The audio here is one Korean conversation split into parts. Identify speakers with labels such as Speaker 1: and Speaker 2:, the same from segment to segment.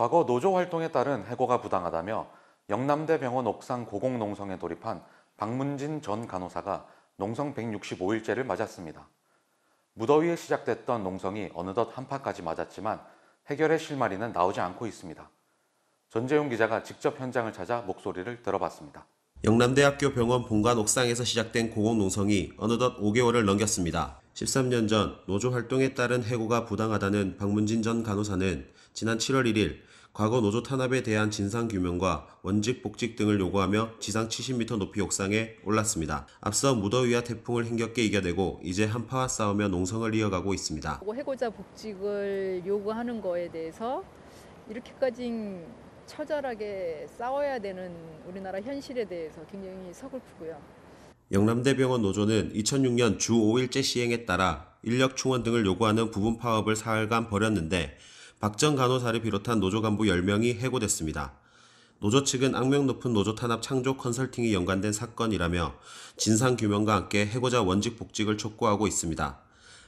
Speaker 1: 과거 노조 활동에 따른 해고가 부당하다며 영남대 병원 옥상 고공농성에 돌입한 박문진 전 간호사가 농성 165일째를 맞았습니다. 무더위에 시작됐던 농성이 어느덧 한파까지 맞았지만 해결의 실마리는 나오지 않고 있습니다. 전재용 기자가 직접 현장을 찾아 목소리를
Speaker 2: 들어봤습니다. 영남대학교 병원 본관 옥상에서 시작된 고공농성이 어느덧 5개월을 넘겼습니다. 13년 전 노조 활동에 따른 해고가 부당하다는 박문진 전 간호사는 지난 7월 1일 과거 노조 탄압에 대한 진상규명과 원직 복직 등을 요구하며 지상 70m 높이 옥상에 올랐습니다. 앞서 무더위와 태풍을 힘겹게 이겨내고 이제 한파와 싸우며 농성을 이어가고 있습니다.
Speaker 3: 해고자 복직을 요구하는 거에 대해서 이렇게까지 처절하게 싸워야 되는 우리나라 현실에 대해서 굉장히 서글프고요.
Speaker 2: 영남대병원 노조는 2006년 주 5일제 시행에 따라 인력 충원 등을 요구하는 부분 파업을 사흘간 벌였는데 박전 간호사를 비롯한 노조 간부 10명이 해고됐습니다. 노조 측은 악명 높은 노조 탄압 창조 컨설팅이 연관된 사건이라며 진상 규명과 함께 해고자 원직 복직을 촉구하고 있습니다.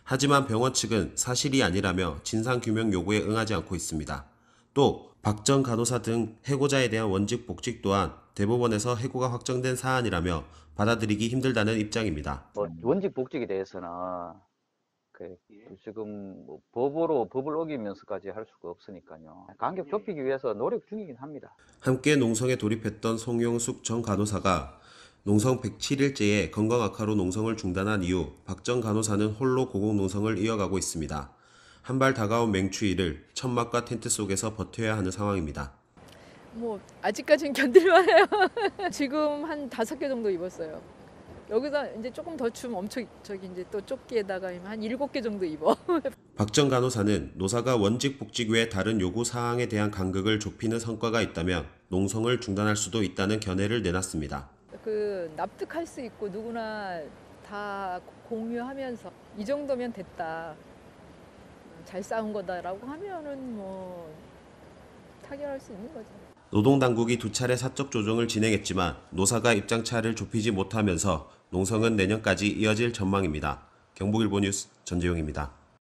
Speaker 2: 하지만 병원 측은 사실이 아니라며 진상 규명 요구에 응하지 않고 있습니다. 또박전 간호사 등 해고자에 대한 원직 복직 또한 대법원에서 해고가 확정된 사안이라며 받아들이기 힘들다는 입장입니다.
Speaker 1: 뭐 원직 복직에 대해서는 그 예. 지금 뭐 법으로 법을 어기면서까지 할 수가 없으니까요. 간격 예. 좁히기 위해서 노력 중이긴 합니다.
Speaker 2: 함께 농성에 돌입했던 송영숙전 간호사가 농성 107일째에 건강 악화로 농성을 중단한 이후 박정 간호사는 홀로 고공 농성을 이어가고 있습니다. 한발 다가온 맹추위를 천막과 텐트 속에서 버텨야 하는 상황입니다.
Speaker 3: 뭐 아직까지는 견딜만해요. 지금 한 다섯 개 정도 입었어요. 여기서 이제 조금 더 추면 엄청 저기 이제 또 조끼에다가 한 일곱 개 정도 입어.
Speaker 2: 박정 간호사는 노사가 원직 복직 외 다른 요구 사항에 대한 간극을 좁히는 성과가 있다면 농성을 중단할 수도 있다는 견해를 내놨습니다.
Speaker 3: 그 납득할 수 있고 누구나 다 공유하면서 이 정도면 됐다. 잘 싸운 거다라고 하면은 뭐 타결할 수 있는 거죠.
Speaker 2: 노동당국이 두 차례 사적 조정을 진행했지만 노사가 입장차를 좁히지 못하면서 농성은 내년까지 이어질 전망입니다. 경북일보 뉴스 전재용입니다.